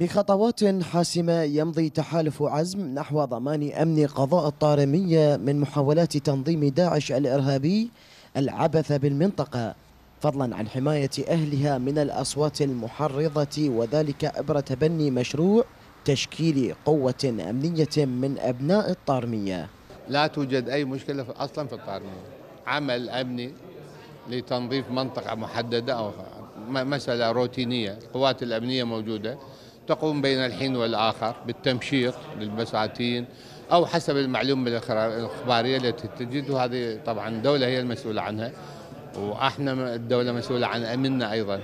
بخطوات حاسمة يمضي تحالف عزم نحو ضمان أمن قضاء الطارمية من محاولات تنظيم داعش الإرهابي العبث بالمنطقة فضلا عن حماية أهلها من الأصوات المحرضة وذلك عبر تبني مشروع تشكيل قوة أمنية من أبناء الطارمية لا توجد أي مشكلة أصلا في الطارمية عمل أمني لتنظيف منطقة محددة أو مسألة روتينية القوات الأمنية موجودة تقوم بين الحين والآخر بالتمشيط للبساتين أو حسب المعلومة الإخبارية التي تجد وهذه طبعا الدولة هي المسؤولة عنها وإحنا الدولة مسؤولة عن أمننا أيضا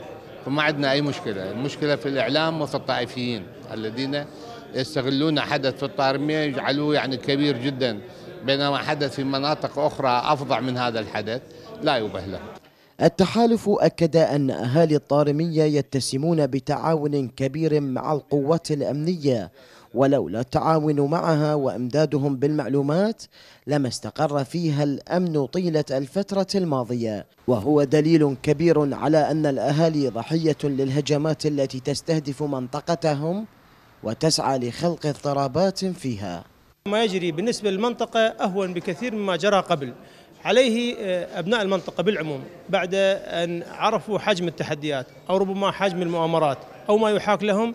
فما عندنا أي مشكلة المشكلة في الإعلام وفي الطائفيين الذين يستغلون حدث في الطارمية يجعلوه يعني كبير جدا بينما حدث في مناطق أخرى أفظع من هذا الحدث لا يبه له التحالف أكد أن أهالي الطارمية يتسمون بتعاون كبير مع القوات الأمنية ولولا التعاون معها وامدادهم بالمعلومات لما استقر فيها الامن طيله الفتره الماضيه وهو دليل كبير على ان الاهالي ضحيه للهجمات التي تستهدف منطقتهم وتسعى لخلق اضطرابات فيها ما يجري بالنسبة للمنطقة أهون بكثير مما جرى قبل عليه آه، أبناء المنطقة بالعموم بعد أن عرفوا حجم التحديات أو ربما حجم المؤامرات أو ما يحاك لهم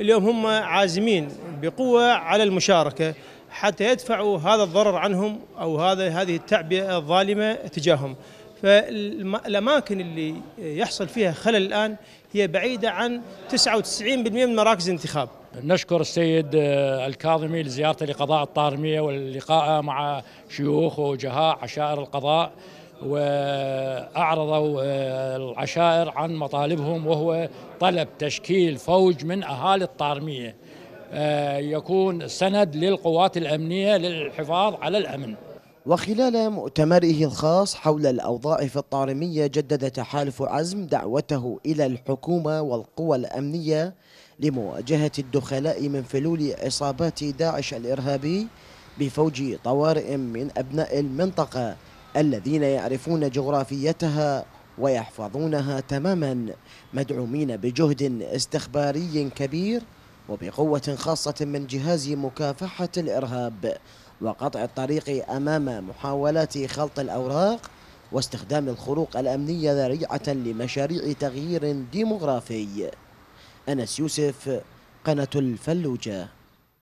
اليوم هم عازمين بقوة على المشاركة حتى يدفعوا هذا الضرر عنهم أو هذا هذه التعبئة الظالمة تجاههم فالأماكن اللي يحصل فيها خلل الآن هي بعيدة عن 99% من مراكز الانتخاب نشكر السيد آه، الكاظمي لزيارته لقضاء الطارمية واللقاء مع شيوخ وجهاء عشائر القضاء وأعرضوا آه، العشائر عن مطالبهم وهو طلب تشكيل فوج من أهالي الطارمية آه، يكون سند للقوات الأمنية للحفاظ على الأمن وخلال مؤتمره الخاص حول الأوضاع في الطارمية جدد تحالف عزم دعوته إلى الحكومة والقوى الأمنية لمواجهة الدخلاء من فلول عصابات داعش الإرهابي بفوج طوارئ من أبناء المنطقة الذين يعرفون جغرافيتها ويحفظونها تماما مدعومين بجهد استخباري كبير وبقوة خاصة من جهاز مكافحة الإرهاب وقطع الطريق أمام محاولة خلط الأوراق واستخدام الخروق الأمنية ذريعة لمشاريع تغيير ديمغرافي أنس يوسف قناة الفلوجة